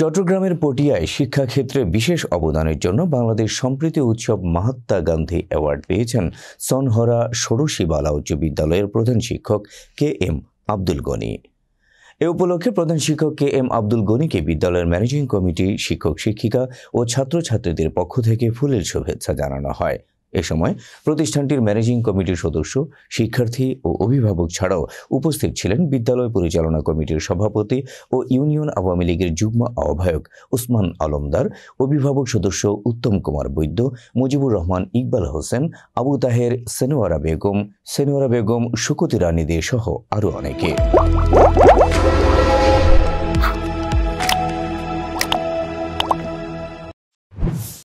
চট্টগ্রামের পটিয়ায় শিক্ষাক্ষেত্রে বিশেষ অবদানের জন্য বাংলাদেশ সম্প্রীতি উৎসব মহাত্মা গান্ধী অ্যাওয়ার্ড পেয়েছেন সনহরা বালা উচ্চ বিদ্যালয়ের প্রধান শিক্ষক কে এম আব্দুল গনি এ উপলক্ষে প্রধান শিক্ষক কে এম আব্দুল গনিকে বিদ্যালয়ের ম্যানেজিং কমিটি শিক্ষক শিক্ষিকা ও ছাত্রছাত্রীদের পক্ষ থেকে ফুলের শুভেচ্ছা জানানো হয় এ সময় প্রতিষ্ঠানটির ম্যানেজিং কমিটির সদস্য শিক্ষার্থী ও অভিভাবক ছাড়াও উপস্থিত ছিলেন বিদ্যালয় পরিচালনা কমিটির সভাপতি ও ইউনিয়ন আওয়ামী লীগের যুগ্ম আহ্বায়ক উসমান আলমদার অভিভাবক সদস্য উত্তম কুমার বৈদ্য মুজিবুর রহমান ইকবাল হোসেন আবু তাহের সেনোয়ারা বেগম সেনোয়ারা বেগম সুকতি রানী দে সহ আরও অনেকে